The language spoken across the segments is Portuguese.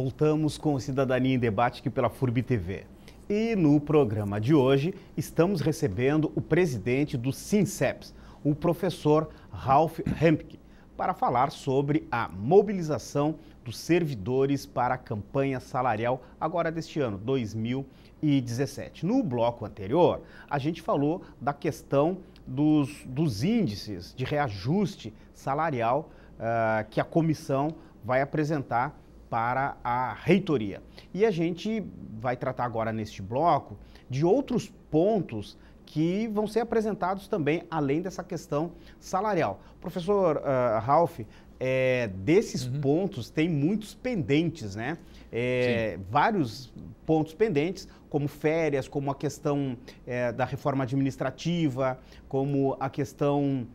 Voltamos com o Cidadania em Debate aqui pela FURB TV. E no programa de hoje estamos recebendo o presidente do SINCEPS, o professor Ralph Hempke, para falar sobre a mobilização dos servidores para a campanha salarial agora deste ano, 2017. No bloco anterior, a gente falou da questão dos, dos índices de reajuste salarial uh, que a comissão vai apresentar para a reitoria. E a gente vai tratar agora neste bloco de outros pontos que vão ser apresentados também, além dessa questão salarial. Professor uh, Ralph, é, desses uhum. pontos tem muitos pendentes, né? É, vários pontos pendentes, como férias, como a questão é, da reforma administrativa, como a questão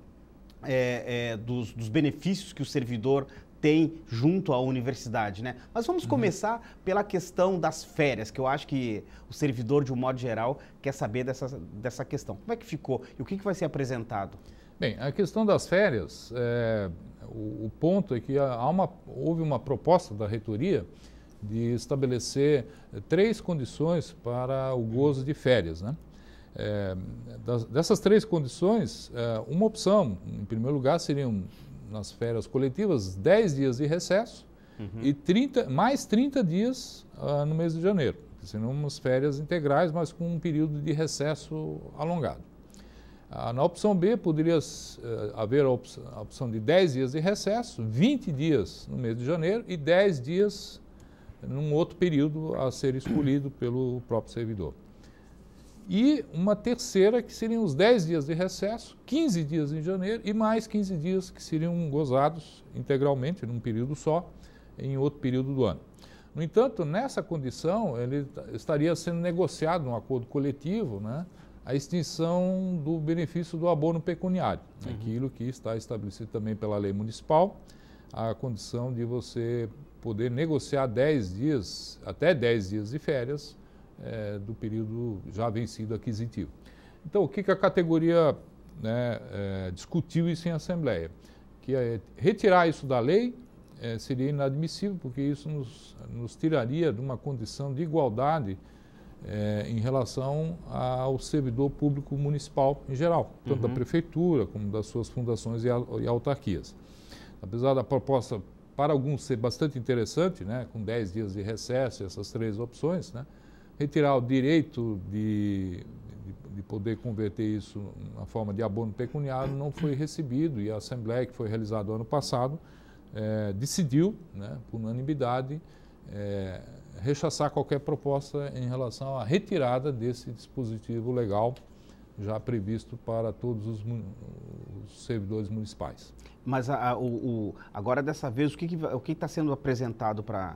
dos, dos benefícios que o servidor tem junto à universidade, né? Mas vamos uhum. começar uhum. pela questão das férias, que eu acho que o servidor, de um modo geral, quer saber dessa, dessa questão. Como é que ficou e o que, que vai ser apresentado? Bem, a questão das férias, é, o, o, ponto é que há uma, houve uma proposta da reitoria de estabelecer três condições para o gozo de férias, né? É, das, dessas três condições, é, uma opção, em primeiro lugar, seriam nas férias coletivas 10 dias de recesso uhum. e 30, mais 30 dias uh, no mês de janeiro. Sendo umas férias integrais, mas com um período de recesso alongado. Uh, na opção B, poderia uh, haver a opção, a opção de 10 dias de recesso, 20 dias no mês de janeiro e 10 dias num outro período a ser escolhido pelo próprio servidor e uma terceira que seriam os 10 dias de recesso, 15 dias em janeiro e mais 15 dias que seriam gozados integralmente, num período só, em outro período do ano. No entanto, nessa condição, ele estaria sendo negociado num acordo coletivo né, a extinção do benefício do abono pecuniário, uhum. aquilo que está estabelecido também pela lei municipal, a condição de você poder negociar 10 dias, até 10 dias de férias, é, do período já vencido aquisitivo. Então, o que, que a categoria né, é, discutiu isso em assembleia? Que é, retirar isso da lei é, seria inadmissível, porque isso nos, nos, tiraria de uma condição de igualdade é, em relação ao servidor público municipal em geral, tanto uhum. da prefeitura como das suas fundações e, e autarquias. Apesar da proposta para alguns ser bastante interessante, né, com 10 dias de recesso, essas três opções, né, retirar o direito de, de, de poder converter isso na forma de abono pecuniário não foi recebido e a Assembleia, que foi realizada ano passado, é, decidiu, né, por unanimidade, é, rechaçar qualquer proposta em relação à retirada desse dispositivo legal já previsto para todos os, os servidores municipais. Mas a, a, o, o, agora, dessa vez, o que está sendo apresentado para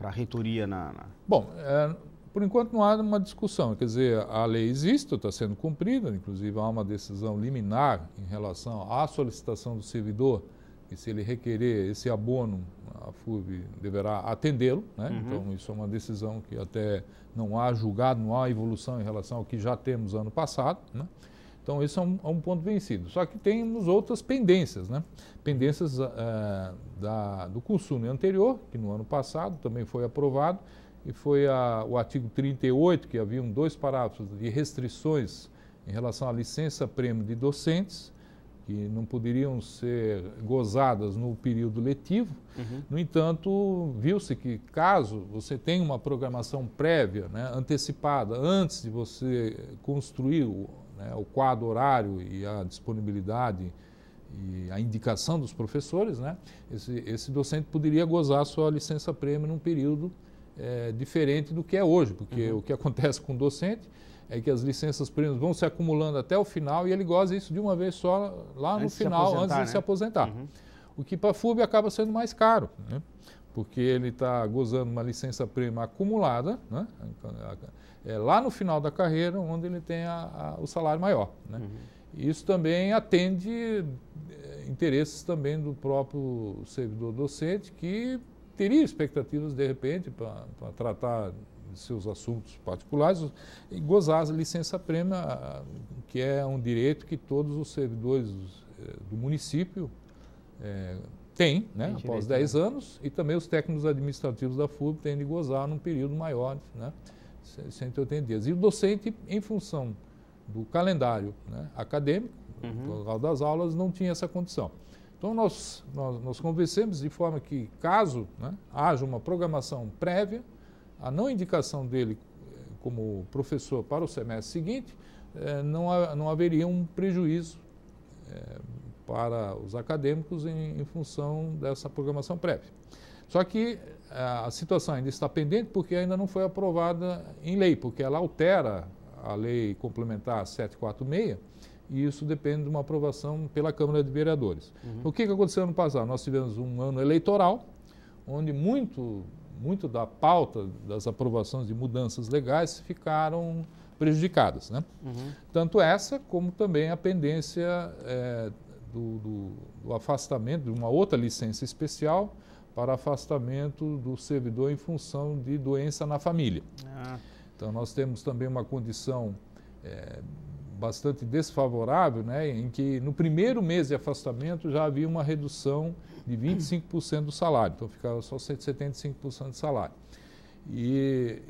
a reitoria? Na, na... Bom, é, por enquanto não há uma discussão, quer dizer, a lei existe, está sendo cumprida, inclusive há uma decisão liminar em relação à solicitação do servidor, e se ele requerer esse abono, a FUB deverá atendê-lo, né? uhum. então isso é uma decisão que até não há julgado, não há evolução em relação ao que já temos ano passado, né? Então, isso é um, é um, ponto vencido. Só que temos outras pendências, né? Pendências eh, da, do consumo anterior, que no ano passado também foi aprovado, e foi a, o artigo 38, que haviam dois parágrafos de restrições em relação à licença-prêmio de docentes, que não poderiam ser gozadas no período letivo. Uhum. No entanto, viu-se que caso você tenha uma programação prévia, né, antecipada, antes de você construir o, né, o quadro horário e a disponibilidade e a indicação dos professores, né, esse, esse docente poderia gozar sua licença-prêmio num período é, diferente do que é hoje, porque uhum. o que acontece com o docente é que as licenças primas vão se acumulando até o final e ele goza isso de uma vez só lá antes no final, antes de né? se aposentar. Uhum. O que para a FUB acaba sendo mais caro, né? porque ele está gozando uma licença-prima acumulada, né? é lá no final da carreira, onde ele tem a, a, o salário maior. Né? Uhum. Isso também atende é, interesses também do próprio servidor docente, que teria expectativas, de repente, para tratar de seus assuntos particulares e gozar a licença prêmio que é um direito que todos os servidores eh, do município é, têm, né, Tem após 10 né? anos, e também os técnicos administrativos da FUB têm de gozar num período maior, né, 180 dias. E o docente, em função do calendário né, acadêmico, uhum. das aulas, não tinha essa condição. Então, nós, nós, nós convencemos de forma que, caso né, haja uma programação prévia, a não indicação dele eh, como professor para o semestre seguinte, eh, não, não haveria um prejuízo eh, para os acadêmicos em, em, função dessa programação prévia. Só que a situação ainda está pendente porque ainda não foi aprovada em lei, porque ela altera a lei complementar 746 e isso depende de uma aprovação pela Câmara de Vereadores. Uhum. O que, que aconteceu ano passado? Nós tivemos um ano eleitoral, onde muito, muito da pauta das aprovações de mudanças legais ficaram prejudicadas. Né? Uhum. Tanto essa, como também a pendência é, do, do, do afastamento de uma outra licença especial para afastamento do servidor em função de doença na família. Ah. Então, nós temos também uma condição é, bastante desfavorável, né, em que no primeiro mês de afastamento já havia uma redução de 25% do salário, então ficava só 175% de salário. E,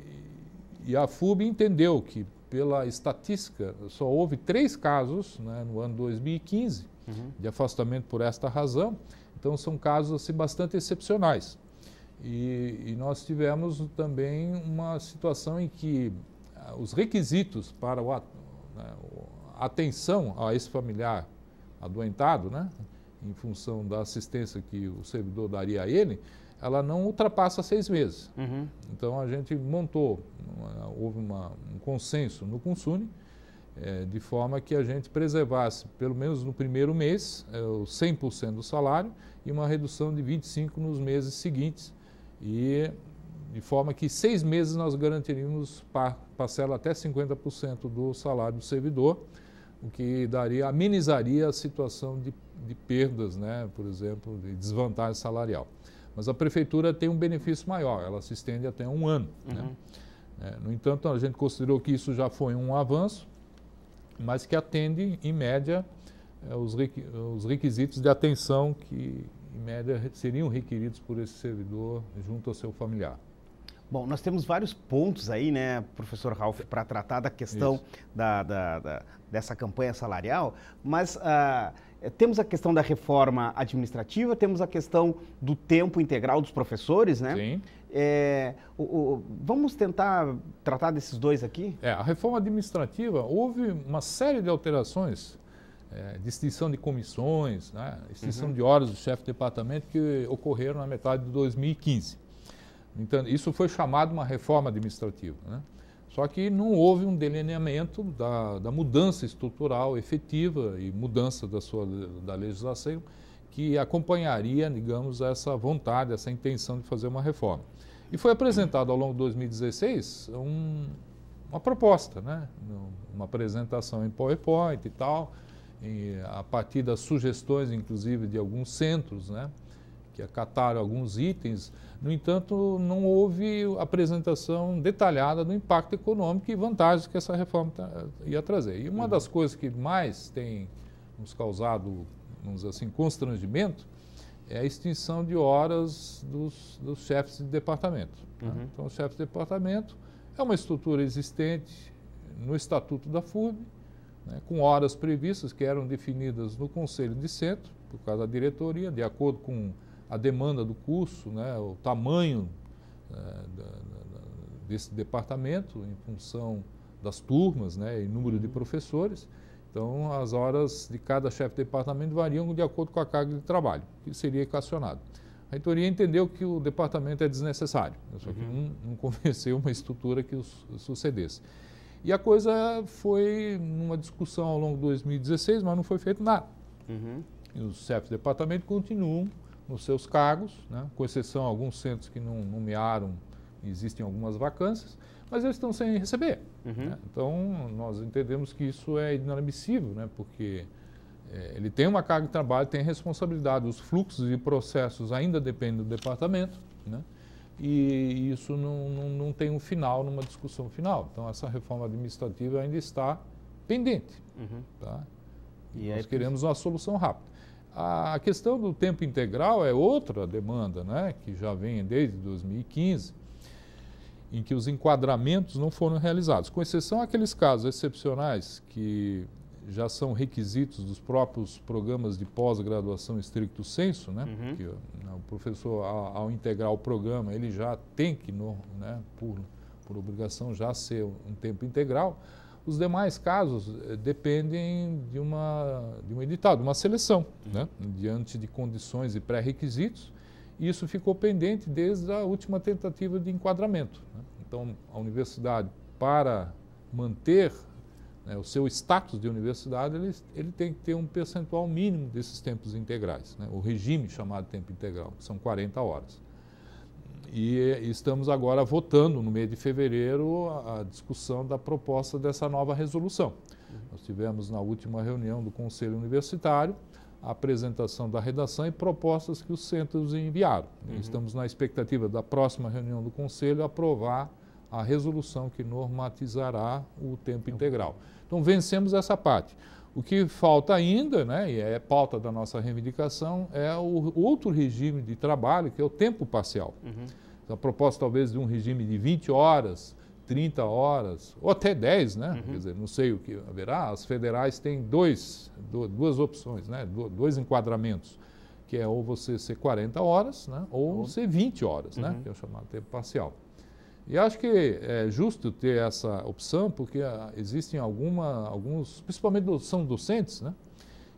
e a FUB entendeu que, pela estatística, só houve três casos né, no ano 2015 uhum. de afastamento por esta razão, então são casos assim, bastante excepcionais. E, e nós tivemos também uma situação em que ah, os requisitos para o ato né, a atenção a esse familiar adoentado, né, em função da assistência que o servidor daria a ele, ela não ultrapassa seis meses. Uhum. Então a gente montou, houve uma, um consenso no Consune, é, de forma que a gente preservasse, pelo menos no primeiro mês, é, o 100% do salário e uma redução de 25% nos meses seguintes. E de forma que seis meses nós garantiríamos par parcela até 50% do salário do servidor, o que daria, amenizaria a situação de, de perdas, né, por exemplo, de desvantagem salarial. Mas a prefeitura tem um benefício maior, ela se estende até um ano. Né? Uhum. Né? É, no entanto, a gente considerou que isso já foi um avanço, mas que atende, em média, é, os, os requisitos de atenção que, em média, seriam requeridos por esse servidor junto ao seu familiar. Bom, nós temos vários pontos aí, né, professor Ralph, para tratar da questão da, da, da, dessa campanha salarial, mas uh, temos a questão da reforma administrativa, temos a questão do tempo integral dos professores, né? Sim. É, o, o, vamos tentar tratar desses dois aqui? É, a reforma administrativa, houve uma série de alterações, é, distinção de comissões, né, extinção uhum. de horas do chefe de departamento que ocorreram na metade de 2015. Então, isso foi chamado uma reforma administrativa. Né? Só que não houve um delineamento da, da mudança estrutural efetiva e mudança da, sua, da legislação que acompanharia, digamos, essa vontade, essa intenção de fazer uma reforma. E foi apresentado ao longo de 2016 um, uma proposta, né? uma apresentação em PowerPoint e tal, e a partir das sugestões, inclusive, de alguns centros, né? que acataram alguns itens, no entanto, não houve apresentação detalhada do impacto econômico e vantagens que essa reforma eh, ia trazer. E uma uhum. das coisas que mais tem nos causado, vamos dizer assim, constrangimento é a extinção de horas dos, dos chefes de departamento. Né? Uhum. Né? Então, o chefe de departamento é uma estrutura existente no Estatuto da FURB, né, com horas previstas que eram definidas no Conselho de Centro, por causa da diretoria, de acordo com a demanda do curso, né, o tamanho eh, desse departamento em função das turmas né, e número de uhum. professores. Então, as horas de cada chefe de departamento variam de acordo com a carga de trabalho que seria equacionado. A reitoria entendeu que o departamento é desnecessário, né, só que uhum. não, não convenceu uma estrutura que o sucedesse. E a coisa foi numa discussão ao longo de 2016, mas não foi feito nada. Uhum. E os chefes de departamento continuam nos seus cargos, né? com exceção a alguns centros que não nomearam, existem algumas vacâncias, mas eles estão sem receber. Uhum. Né? Então, nós entendemos que isso é inadmissível, né? porque é, ele tem uma carga de trabalho, tem responsabilidade, os fluxos e processos ainda dependem do departamento, né? e isso não, não, não tem um final, numa discussão final. Então, essa reforma administrativa ainda está pendente. Uhum. Tá? E nós é... queremos uma solução rápida. A questão do tempo integral é outra demanda, né, que já vem desde 2015, em que os enquadramentos não foram realizados, com exceção àqueles casos excepcionais que já são requisitos dos próprios programas de pós-graduação estricto senso, né? Uhum. Porque né, o professor, ao, ao, integrar o programa, ele já tem que, no, né, por, por obrigação, já ser um tempo integral. Os demais casos eh, dependem de uma, de um edital, de uma seleção, uhum. né? diante de condições e pré-requisitos. E isso ficou pendente desde a última tentativa de enquadramento. Né? Então, a universidade, para manter né, o seu status de universidade, ele, ele, tem que ter um percentual mínimo desses tempos integrais, né? o regime chamado tempo integral, que são 40 horas. E estamos agora votando, no mês de fevereiro, a discussão da proposta dessa nova resolução. Uhum. Nós tivemos na última reunião do Conselho Universitário a apresentação da redação e propostas que os centros enviaram. Uhum. Estamos na expectativa da próxima reunião do Conselho aprovar a resolução que normatizará o tempo então, integral. Então, vencemos essa parte. O que falta ainda, né, e é pauta da nossa reivindicação, é o outro regime de trabalho, que é o tempo parcial. Uhum. Então, a proposta talvez de um regime de 20 horas, 30 horas, ou até 10, né? Uhum. Quer dizer, não sei o que haverá. As federais têm dois, duas opções, né? dois enquadramentos, que é ou você ser 40 horas, né? ou uhum. ser 20 horas, né? Uhum. que é o chamado tempo parcial. E acho que é justo ter essa opção, porque ah, existem alguma, alguns, principalmente são docentes, né?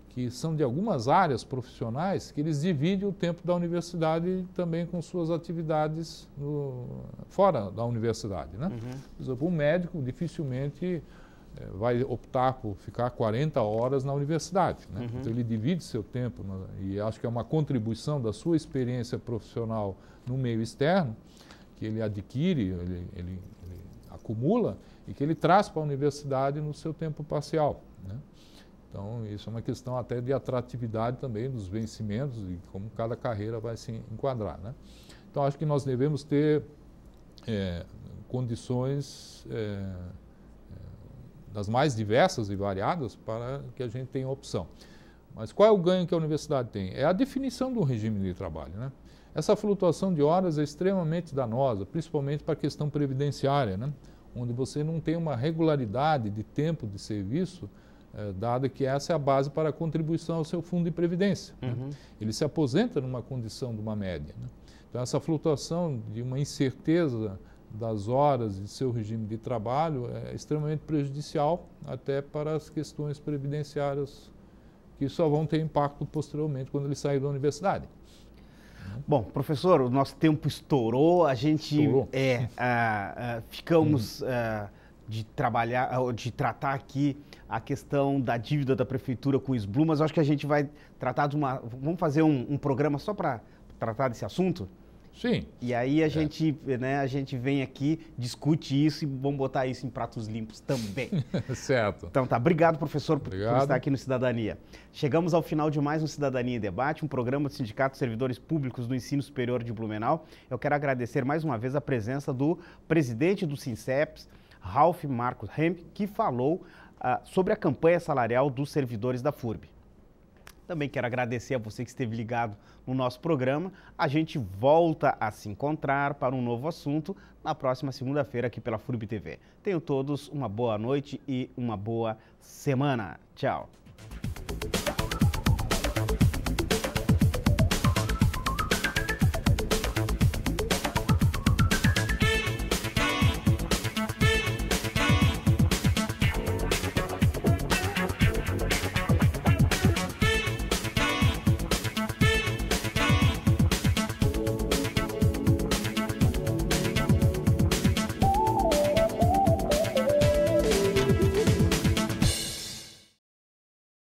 que são de algumas áreas profissionais, que eles dividem o tempo da universidade também com suas atividades no, fora da universidade. Né? Uhum. Por exemplo, um médico dificilmente eh, vai optar por ficar 40 horas na universidade. Né? Uhum. Então, ele divide seu tempo, né? e acho que é uma contribuição da sua experiência profissional no meio externo, que ele adquire, ele, ele, ele acumula e que ele traz para a universidade no seu tempo parcial. Né? Então, isso é uma questão até de atratividade também dos vencimentos e como cada carreira vai se enquadrar. Né? Então, acho que nós devemos ter é, condições é, é das mais diversas e variadas para que a gente tenha opção. Mas qual é o ganho que a universidade tem? É a definição do regime de trabalho. Né? Essa flutuação de horas é extremamente danosa, principalmente para a questão previdenciária, né? onde você não tem uma regularidade de tempo de serviço, eh, dada dado que essa é a base para a contribuição ao seu fundo de previdência. Né? Uhum. Né? Ele se aposenta numa condição de uma média. Né? Então, essa flutuação de uma incerteza das horas de seu regime de trabalho é extremamente prejudicial até para as questões previdenciárias que só vão ter impacto posteriormente quando ele sair da universidade. Bom, professor, o nosso tempo estourou, a gente estourou. É, ficamos uhum. de trabalhar, de tratar aqui a questão da dívida da prefeitura com o SBLU, mas acho que a gente vai tratar de uma, vamos fazer um, um programa só para tratar desse assunto. Sim. E aí a é. gente, né, a gente vem aqui, discute isso e vamos botar isso em pratos limpos também. certo. Então tá, obrigado professor obrigado. por estar aqui no Cidadania. Chegamos ao final de mais um Cidadania em Debate, um programa do Sindicato de Servidores Públicos do Ensino Superior de Blumenau. Eu quero agradecer mais uma vez a presença do presidente do SINCEPS, Ralph Marcos Hemp, que falou ah, sobre a campanha salarial dos servidores da FURB. Também quero agradecer a você que esteve ligado no nosso programa. A gente volta a se encontrar para um novo assunto na próxima segunda-feira aqui pela FURB TV. Tenham todos uma boa noite e uma boa semana. Tchau.